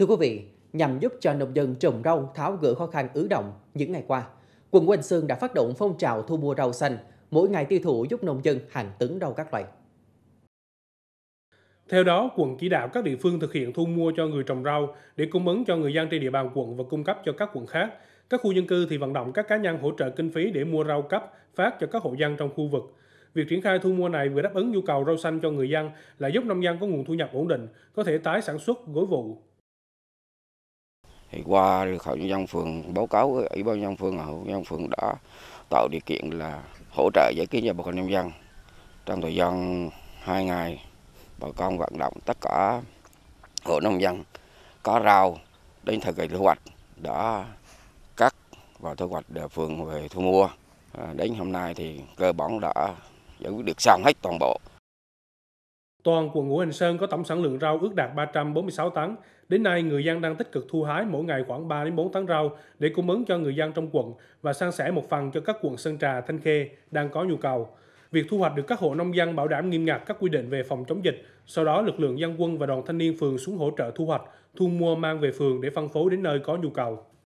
Thưa quý vị, nhằm giúp cho nông dân trồng rau tháo gỡ khó khăn ứ động những ngày qua, quận Quỳnh Sơn đã phát động phong trào thu mua rau xanh, mỗi ngày tiêu thụ giúp nông dân hàng tấn rau các loại. Theo đó, quận chỉ đạo các địa phương thực hiện thu mua cho người trồng rau để cung ứng cho người dân trên địa bàn quận và cung cấp cho các quận khác. Các khu dân cư thì vận động các cá nhân hỗ trợ kinh phí để mua rau cấp phát cho các hộ dân trong khu vực. Việc triển khai thu mua này vừa đáp ứng nhu cầu rau xanh cho người dân là giúp nông dân có nguồn thu nhập ổn định, có thể tái sản xuất, gối vụ, thì qua được hội nhân dân phường báo cáo với ủy ban nhân dân phường hội nhân dân phường đã tạo điều kiện là hỗ trợ giải quyết cho bà con nhân dân trong thời gian hai ngày bà con vận động tất cả hộ nông dân có rau đến thời kỳ thu hoạch đã cắt và thu hoạch để phường về thu mua à, đến hôm nay thì cơ bản đã giải quyết được xong hết toàn bộ Toàn quận Ngũ Hành Sơn có tổng sản lượng rau ước đạt 346 tấn. Đến nay, người dân đang tích cực thu hái mỗi ngày khoảng 3 đến 4 tấn rau để cung ứng cho người dân trong quận và san sẻ một phần cho các quận Sơn Trà, Thanh Khê đang có nhu cầu. Việc thu hoạch được các hộ nông dân bảo đảm nghiêm ngặt các quy định về phòng chống dịch, sau đó lực lượng dân quân và đoàn thanh niên phường xuống hỗ trợ thu hoạch, thu mua mang về phường để phân phối đến nơi có nhu cầu.